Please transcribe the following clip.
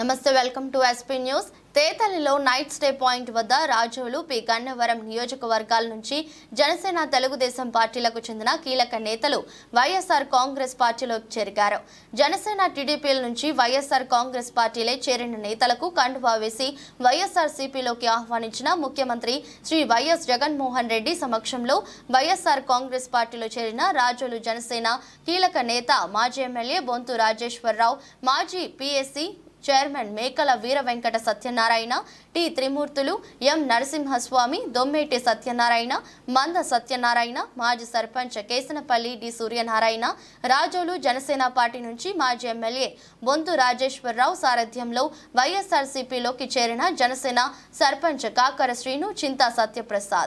నమస్తే welcome to SP news తేతలిలో night stay point వద్ద రాజువులు పి గన్నవరం నియోజకవర్గాల నుంచి జనసేన తెలుగుదేశం పార్టీలకు చెందిన కీలక నేతలు వైఎస్ఆర్ కాంగ్రెస్ పార్టీలో చేరిగారు జనసేన టీడీపీల నుంచి వైఎస్ఆర్ కాంగ్రెస్ పార్టీలే చేరిన నేతలకు కండువా వేసి వైఎస్ఆర్ సిపిలోకి ఆహ్వానించిన ముఖ్యమంత్రి శ్రీ వైఎస్ జగన్మోహన్ రెడ్డి సమక్షంలో వైఎస్ఆర్ కాంగ్రెస్ పార్టీలో చేరిన రాజులు జనసేన కీలక నేత మాజీ ఎమ్మెల్యే బొంతు రాజేశ్వరరావు మాజీ PSC chairman Mekala Veera Venkata Satyanarayana T Trimurthulu M Narasimhaswamy Dommeti Satyanarayana Manda Satyanarayana మాజీ సర్పంచ్ కేసనపల్లి డి సూర్యనారాయణ రాజోలు జనసేన పార్టీ నుంచి మాజీ ఎమ్మెల్యే బొంతు రాజేశ్వరరావు సారథ్యంలో వైఎస్ఆర్సీపీలోకి చేరిన జనసేన సర్పంచ్ కాకర శ్రీను చింతా సత్యప్రసాద్